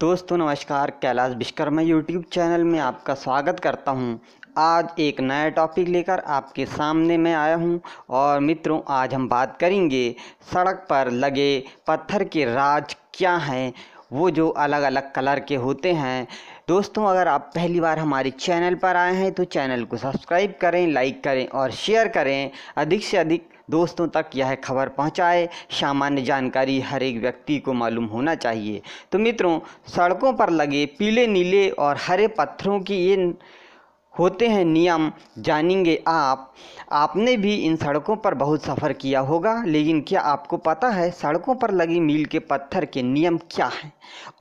दोस्तों नमस्कार Kailash Vishwakarma YouTube channel में आपका स्वागत करता हूं आज एक नया टॉपिक लेकर आपके सामने मैं आया हूं और मित्रों आज हम बात करेंगे सड़क पर लगे पत्थर के राज क्या हैं वो जो अलग अलग कलर के होते हैं दोस्तों अगर आप पहली बार हमारे चैनल पर आए हैं तो चैनल को सब्सक्राइब करें लाइक करें और शेयर करें अधिक से अधिक दोस्तों तक यह खबर पहुंचाए सामान्य जानकारी हर एक व्यक्ति को मालूम होना चाहिए तो मित्रों सड़कों पर लगे पीले नीले और हरे पत्थरों की इन होते हैं नियम जानेंगे आप आपने भी इन सड़कों पर बहुत सफ़र किया होगा लेकिन क्या आपको पता है सड़कों पर लगी मील के पत्थर के नियम क्या हैं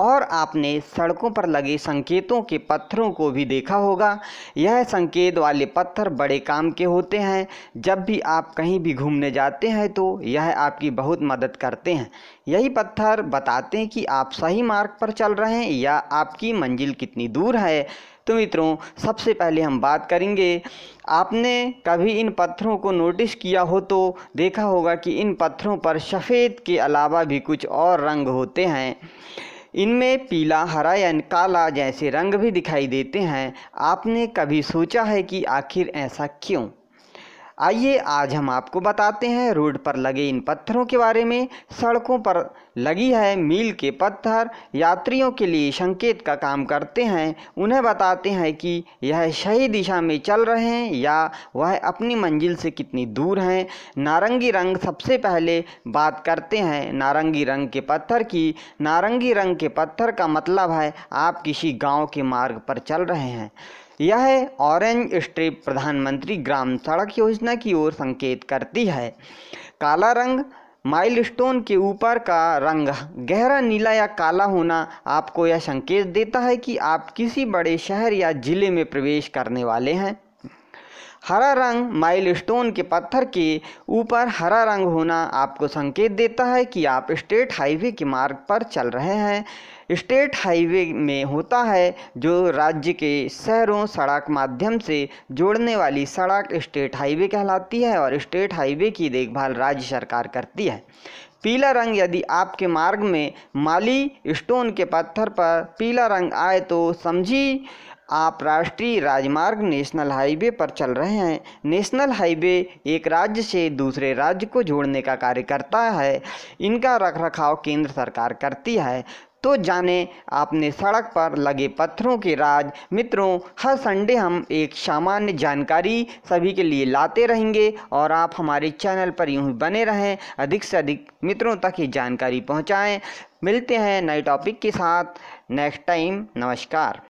और आपने सड़कों पर लगे संकेतों के पत्थरों को भी देखा होगा यह संकेत वाले पत्थर बड़े काम के होते हैं जब भी आप कहीं भी घूमने जाते हैं तो यह आपकी बहुत मदद करते हैं यही पत्थर बताते हैं कि आप सही मार्ग पर चल रहे हैं या आपकी मंजिल कितनी दूर है तो मित्रों सबसे पहले हम बात करेंगे आपने कभी इन पत्थरों को नोटिस किया हो तो देखा होगा कि इन पत्थरों पर सफ़ेद के अलावा भी कुछ और रंग होते हैं इनमें पीला हरा या काला जैसे रंग भी दिखाई देते हैं आपने कभी सोचा है कि आखिर ऐसा क्यों आइए आज हम आपको बताते हैं रोड पर लगे इन पत्थरों के बारे में सड़कों पर लगी है मील के पत्थर यात्रियों के लिए संकेत का काम करते हैं उन्हें बताते हैं कि यह सही दिशा में चल रहे हैं या वह अपनी मंजिल से कितनी दूर हैं नारंगी रंग सबसे पहले बात करते हैं नारंगी रंग के पत्थर की नारंगी रंग के पत्थर का मतलब है आप किसी गाँव के मार्ग पर चल रहे हैं यह ऑरेंज स्ट्रिप प्रधानमंत्री ग्राम सड़क योजना की ओर संकेत करती है काला रंग माइलस्टोन के ऊपर का रंग गहरा नीला या काला होना आपको यह संकेत देता है कि आप किसी बड़े शहर या ज़िले में प्रवेश करने वाले हैं हरा रंग माइलस्टोन के पत्थर के ऊपर हरा रंग होना आपको संकेत देता है कि आप स्टेट हाईवे के मार्ग पर चल रहे हैं स्टेट हाईवे में होता है जो राज्य के शहरों सड़क माध्यम से जोड़ने वाली सड़क स्टेट हाईवे कहलाती है और स्टेट हाईवे की देखभाल राज्य सरकार करती है पीला रंग यदि आपके मार्ग में माली स्टोन के पत्थर पर पीला रंग आए तो समझी आप राष्ट्रीय राजमार्ग नेशनल हाईवे पर चल रहे हैं नेशनल हाईवे एक राज्य से दूसरे राज्य को जोड़ने का कार्य करता है इनका रख रखाव केंद्र सरकार करती है तो जाने आपने सड़क पर लगे पत्थरों के राज मित्रों हर संडे हम एक सामान्य जानकारी सभी के लिए लाते रहेंगे और आप हमारे चैनल पर यूं ही बने रहें अधिक से अधिक मित्रों तक ये जानकारी पहुंचाएं मिलते हैं नए टॉपिक के साथ नेक्स्ट टाइम नमस्कार